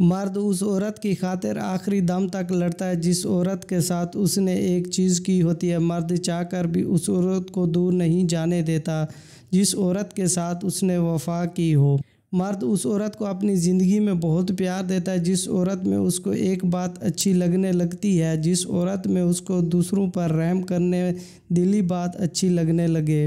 मर्द उस औरत की खातिर आखिरी दम तक लड़ता है जिस औरत के साथ उसने एक चीज़ की होती है मर्द चाहकर भी उस औरत को दूर नहीं जाने देता जिस औरत के साथ उसने वफा की हो मर्द उस औरत को अपनी ज़िंदगी में बहुत प्यार देता है जिस औरत में उसको एक बात अच्छी लगने लगती है जिस औरत में उसको दूसरों पर रहम करने दिली बात अच्छी लगने लगे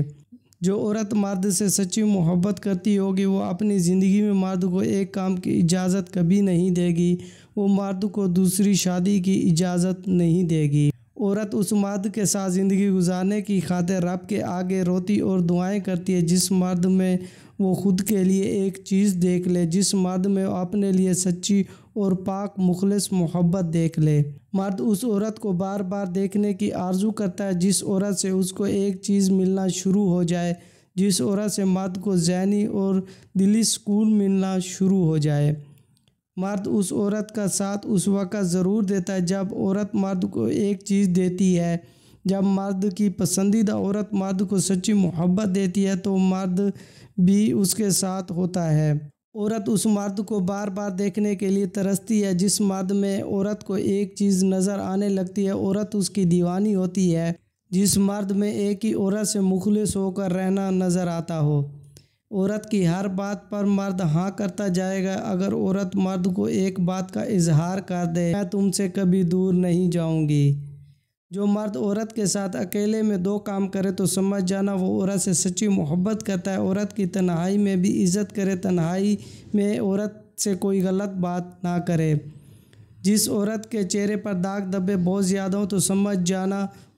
जो औरत मर्द से सच्ची मोहब्बत करती होगी वो अपनी ज़िंदगी में मर्द को एक काम की इजाज़त कभी नहीं देगी वो मर्द को दूसरी शादी की इजाज़त नहीं देगी औरत उस मर्द के साथ ज़िंदगी गुजारने की खातिर रब के आगे रोती और दुआएं करती है जिस मर्द में वो खुद के लिए एक चीज़ देख ले जिस मर्द में अपने लिए सच्ची और पाक मुखलस मोहब्बत देख ले मर्द उस औरत को बार बार देखने की आर्जू करता है जिस औरत से उसको एक चीज़ मिलना शुरू हो जाए जिस औरत से मर्द को जहनी और दिली सुकून मिलना शुरू हो जाए मर्द उस औरत का साथ उस वक़्त ज़रूर देता है जब औरत मर्द को एक चीज़ देती है जब मर्द की पसंदीदा औरत मर्द को सच्ची मोहब्बत देती है तो मर्द भी उसके साथ होता है औरत उस मर्द को बार बार देखने के लिए तरसती है जिस मर्द में औरत को एक चीज़ नज़र आने लगती है औरत उसकी दीवानी होती है जिस मर्द में एक ही औरत से मुखलिस होकर रहना नज़र आता हो औरत की हर बात पर मर्द हाँ करता जाएगा अगर औरत मर्द को एक बात का इजहार कर दे मैं तुमसे कभी दूर नहीं जाऊंगी जो मर्द औरत के साथ अकेले में दो काम करे तो समझ जाना वो औरत से सच्ची मोहब्बत करता है औरत की तन्हाई में भी इज़्ज़त करे तन्हाई में औरत से कोई गलत बात ना करे जिस औरत के चेहरे पर दाग धब्बे बहुत ज़्यादा हों तो समझ जाना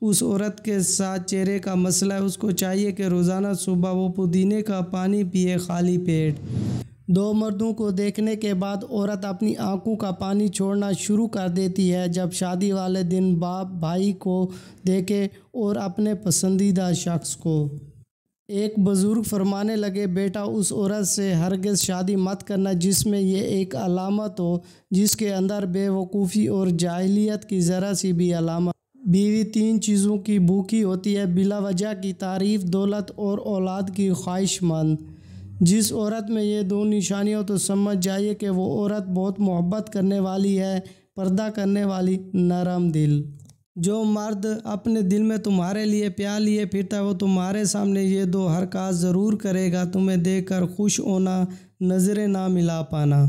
उस औरत के साथ चेहरे का मसला है उसको चाहिए कि रोज़ाना सुबह वो पुदीने का पानी पिए खाली पेट दो मर्दों को देखने के बाद औरत अपनी आंखों का पानी छोड़ना शुरू कर देती है जब शादी वाले दिन बाप भाई को देखे और अपने पसंदीदा शख्स को एक बुज़ुर्ग फरमाने लगे बेटा उस औरत से हरगज़ शादी मत करना जिसमें यह एक अलामत हो जिसके अंदर बेवकूफ़ी और जाहलीत की ज़रा सी भी अलामत बीवी तीन चीज़ों की भूखी होती है वजह की तारीफ़ दौलत और औलाद की ख्वाहिशमंद जिस औरत में ये दो निशानियों तो समझ जाइए कि वो औरत बहुत मोहब्बत करने वाली है पर्दा करने वाली नरम दिल जो मर्द अपने दिल में तुम्हारे लिए प्यार लिए फिरता है वो तुम्हारे सामने ये दो हरकत ज़रूर करेगा तुम्हें देखकर खुश होना नज़रें ना मिला पाना